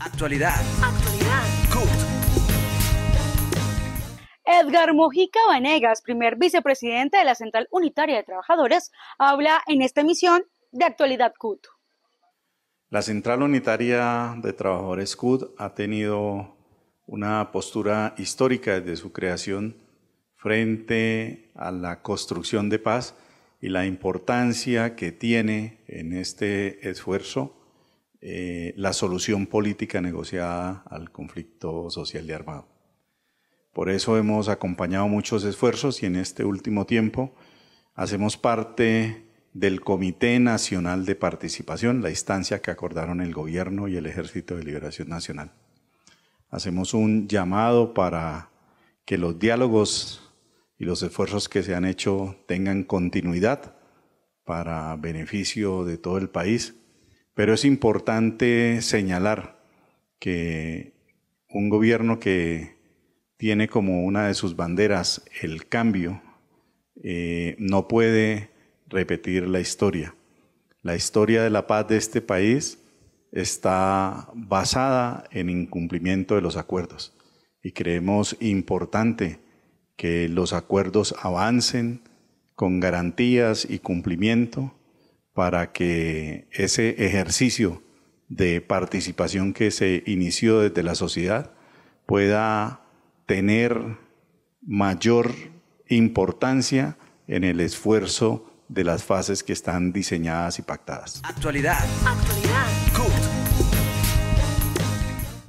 Actualidad. Actualidad. Edgar Mojica Vanegas, primer vicepresidente de la Central Unitaria de Trabajadores, habla en esta emisión de Actualidad CUT. La Central Unitaria de Trabajadores CUT ha tenido una postura histórica desde su creación frente a la construcción de paz y la importancia que tiene en este esfuerzo eh, la solución política negociada al conflicto social de armado. Por eso hemos acompañado muchos esfuerzos y en este último tiempo hacemos parte del Comité Nacional de Participación, la instancia que acordaron el Gobierno y el Ejército de Liberación Nacional. Hacemos un llamado para que los diálogos y los esfuerzos que se han hecho tengan continuidad para beneficio de todo el país pero es importante señalar que un gobierno que tiene como una de sus banderas el cambio, eh, no puede repetir la historia. La historia de la paz de este país está basada en incumplimiento de los acuerdos y creemos importante que los acuerdos avancen con garantías y cumplimiento para que ese ejercicio de participación que se inició desde la sociedad pueda tener mayor importancia en el esfuerzo de las fases que están diseñadas y pactadas. Actualidad.